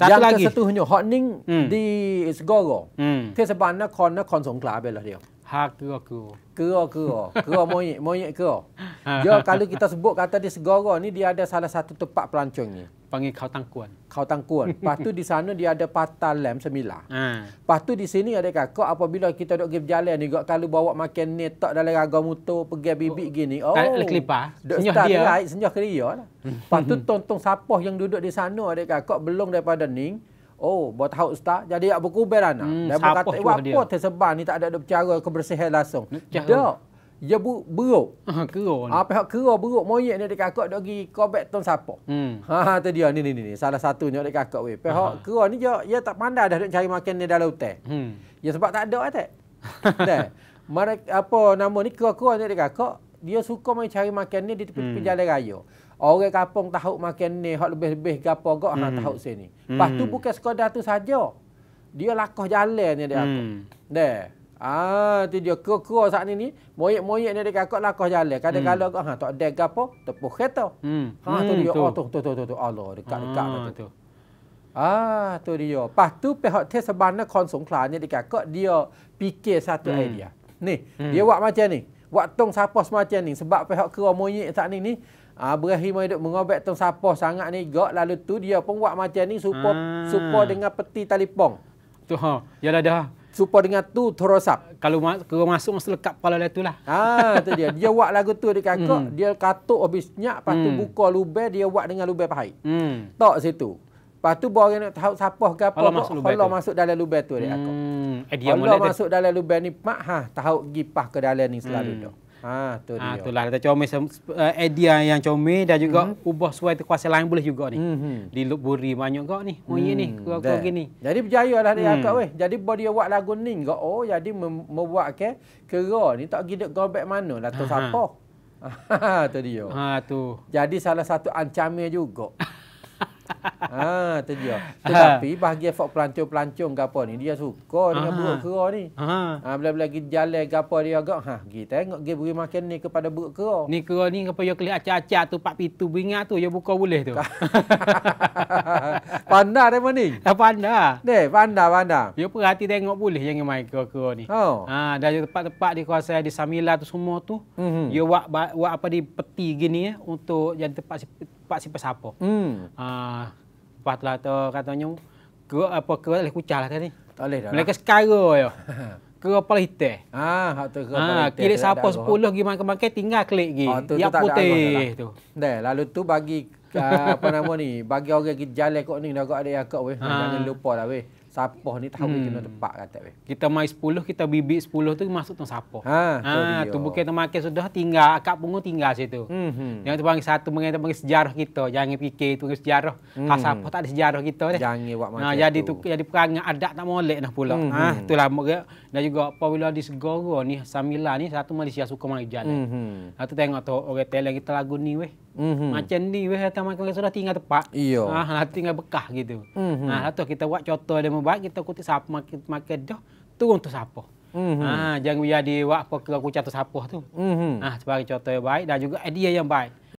Satu yang lagi. Yang ke satu hanya hotning hmm. di Segoro. Hmm. Teseban Nakhon, Nakhon Songkhla bela dia. Ha kuo kuo. Kuo kuo. Kuo moyek moyek kuo. Yo ha. kalau kita sebut kata di Segoro ni dia ada salah satu tempat pelancong ni. Panggil Kau Tangkuan. Kau Tangkuan. Lepas tu di sana dia ada patah lem semila. Ha. Lepas tu di sini ada kakak apabila kita duduk pergi berjalan ni. kalau bawa makan ni tak dalam raga motor pergi bibik oh. gini. Oh, Kelipah. Senyuh dia. Right, senyuh keria Lepas tu tonton sapoh yang duduk di sana ada kakak belum daripada ni. Oh, buat hak ustaz. Jadi ya berkubel anak. Hmm, dan berkata, buat apa tersebar ni tak ada, ada percara kebersihan langsung. Hmm, Cahu. Tak. Dia bu, buruk. Ha, keruh. Ah, ha, pihak keruh buruk. Moyek ni dekat kakak, dia pergi kobek tuan siapa. Hmm. Ha, ha, tu dia. Ni, ni, ni. ni. Salah satunya dekat kakak. Weh. Pihak Aha. keruh ni, dia, dia tak pandai dah nak cari makan ni dalam hutan. Hmm. Ya sebab tak ada lah, eh, tak? tak. Mereka, apa nama ni, keruh-keruh ni dekat kakak. Dia suka main cari makan ni di tepi-tepi hmm. jalan raya orang kampung tahu makan ni hak lebih-lebih gapo gak ha, hmm. ha tahu sini. Hmm. Lepas hmm. tu bukan sekadar tu saja. Dia lakah jalan ni dia hmm. aku. Deh. Ha, ah tu dia kekur saat ni ni moyek-moyek ni dia kakak lakah jalan. Kadang-kadang hmm. gak ha tak ada gapo tepuk kereta. Hmm. Ha tu hmm, dia hmm. oh tu tu tu tu, tu. Allah dekat-dekat ah, tu. Ah tu dia. Lepas tu pihak tes sebenarnya kon Songklar ni dia kakak dia fikir satu hmm. idea. Ni, hmm. dia buat macam ni. Buat tong siapa semacam ni sebab pihak kera moyek saat ni ni Ah Ibrahim hidup mengobek tong sapah sangat ni gak lalu tu dia pun buat macam ni supo hmm. Ah. supo dengan peti talipong Tu ha, yalah dah. Supo dengan tu terosap. Kalau ma ke masuk mesti lekap kepala dia tulah. Ah ha, tu dia. Dia buat lagu tu dekat kak, hmm. dia katuk habis nyak lepas hmm. buka lubai dia buat dengan lubai pahit. Hmm. Tok situ. Patu tu baru nak tahu siapa ke apa. kalau masuk, Allah masuk dalam lubai tu dia hmm. kak. Eh, Allah masuk dalam lubai ni mak ha tahu gipah ke dalam ni selalu hmm. dia. Ha, ah, itulah. Ha, comel, uh, idea yang comel dan juga hmm. ubah suai tu kuasa lain boleh juga ni. Hmm. hmm. Di Lukburi banyak gak ni. Oh, hmm. ni. Kau kau gini. Jadi berjaya lah ni hmm. akak weh. Jadi bodi buat lagu ni kau. Oh, jadi mem membuat ke kera ni tak pergi dekat gobek mana. Lah tu siapa? Ha, tu dia. Ha, tu. Jadi salah satu ancaman juga. ha, terjual. Ha. Tetapi ha. bahagian fok pelancong-pelancong gapo ni dia suka dengan ha, ha. buruk kera ni. Ha. Ha, bila bila pergi jalan gapo dia agak ha pergi tengok pergi beri makan ni kepada buruk kera. Ni kera ni apa yo kelih acak-acak tu pak pitu beringat tu yo buka boleh tu. pandah dia mana ni? Ha, pandah. Deh, pandah pandah. Yo perhati tengok boleh jangan main kera-kera ni. Oh. Ha, dari tempat-tempat di kawasan di Samila tu semua tu. Mm -hmm. Yo buat apa di peti gini ya untuk jadi tempat cepat sifat siapa. Hmm. Ah, patlah tu lah tu katanya, kera apa, kera boleh kucah lah tadi. Tak boleh dah. Mereka sekara je. Kera pala hitam. Ah, hak tu kera ah, Kira siapa sepuluh pergi makan-makan, tinggal klik lagi. Oh, ah, Yang putih lah. tu. Dah, lalu tu bagi, uh, apa nama ni, bagi orang pergi jalan kot ni, dah kot ada Yakob weh. Ah. Jangan lupa lah weh sampah ni tahu hmm. kita kena tepak kata weh. Kita mai 10 kita bibit 10 tu masuk tong sampah. Ha, ha tu ha, bukan tong makan sudah tinggal akak pungu tinggal situ. Hmm. Yang tu panggil satu mengenai panggil sejarah kita. Jangan fikir tu sejarah. Hmm. Kalau sampah tak ada sejarah kita deh. Jangan buat ha, macam nah, tu. jadi tu jadi perangai adat tak molek nah pula. Hmm. Ha itulah moga dan juga apabila di segoro ni Samila ni satu Malaysia suka main jalan. Hmm. Satu ha, tengok tu orang telan kita lagu ni weh. Mm-hmm. Macam ni weh datang makan kat sudah tinggal tepat. Iya. Ah, ha lah tinggal bekas gitu. Mm-hmm. Ha ah, satu kita buat contoh dia baik kita kutip sapu makan, makan dah turun tu siapa. Mm-hmm. Ha jangan biar dia buat apa ke aku catat siapa tu. Mm-hmm. Ha sebagai contoh yang baik dan juga idea yang baik.